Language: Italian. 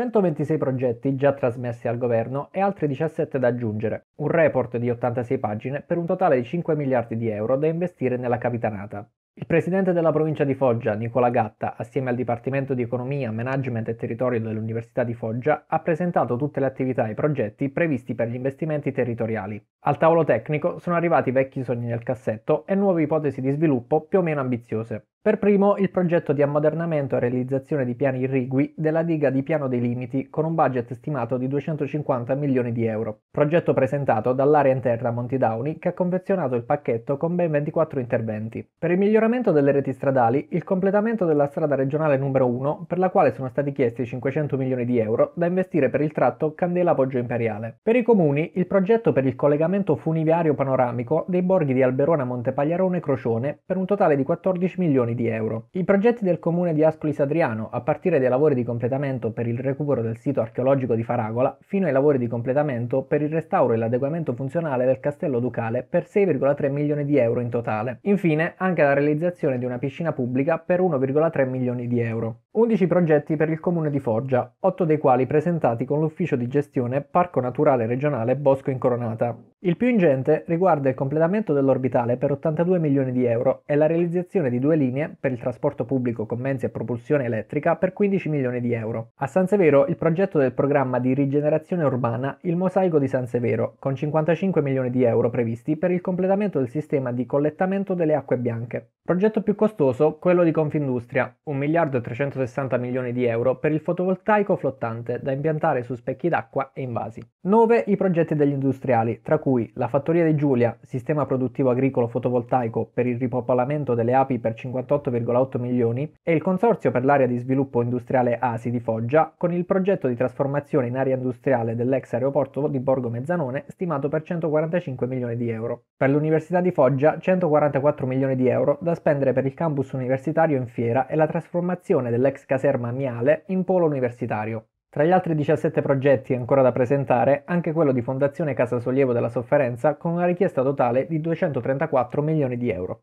126 progetti già trasmessi al governo e altri 17 da aggiungere, un report di 86 pagine per un totale di 5 miliardi di euro da investire nella capitanata. Il presidente della provincia di Foggia, Nicola Gatta, assieme al Dipartimento di Economia, Management e Territorio dell'Università di Foggia, ha presentato tutte le attività e i progetti previsti per gli investimenti territoriali. Al tavolo tecnico sono arrivati vecchi sogni nel cassetto e nuove ipotesi di sviluppo più o meno ambiziose. Per primo il progetto di ammodernamento e realizzazione di piani irrigui della diga di Piano dei Limiti con un budget stimato di 250 milioni di euro, progetto presentato dall'area interna Montidauni che ha confezionato il pacchetto con ben 24 interventi. Per il miglioramento delle reti stradali, il completamento della strada regionale numero 1 per la quale sono stati chiesti 500 milioni di euro da investire per il tratto Candela Poggio Imperiale. Per i comuni, il progetto per il collegamento funivario panoramico dei borghi di Alberona Montepagliarone e Crocione per un totale di 14 milioni milioni di euro. I progetti del comune di Ascoli Sadriano, a partire dai lavori di completamento per il recupero del sito archeologico di Faragola, fino ai lavori di completamento per il restauro e l'adeguamento funzionale del castello ducale per 6,3 milioni di euro in totale. Infine, anche la realizzazione di una piscina pubblica per 1,3 milioni di euro. 11 progetti per il comune di Foggia, 8 dei quali presentati con l'ufficio di gestione Parco Naturale Regionale Bosco Incoronata. Il più ingente riguarda il completamento dell'orbitale per 82 milioni di euro e la realizzazione di due linee per il trasporto pubblico con mezzi a propulsione elettrica per 15 milioni di euro. A San Severo il progetto del programma di rigenerazione urbana Il Mosaico di San Severo, con 55 milioni di euro previsti per il completamento del sistema di collettamento delle acque bianche. Progetto più costoso, quello di Confindustria, 1 miliardo e 360 milioni di euro per il fotovoltaico flottante da impiantare su specchi d'acqua e in vasi. 9 i progetti degli industriali, tra cui la Fattoria di Giulia, sistema produttivo agricolo fotovoltaico per il ripopolamento delle api per 58,8 milioni, e il Consorzio per l'area di sviluppo industriale ASI di Foggia, con il progetto di trasformazione in area industriale dell'ex aeroporto di Borgo Mezzanone, stimato per 145 milioni di euro. Per l'Università di Foggia, 144 milioni di euro da spendere per il campus universitario in fiera e la trasformazione dell'ex caserma Miale in polo universitario. Tra gli altri 17 progetti ancora da presentare, anche quello di Fondazione Casa Sollievo della Sofferenza con una richiesta totale di 234 milioni di euro.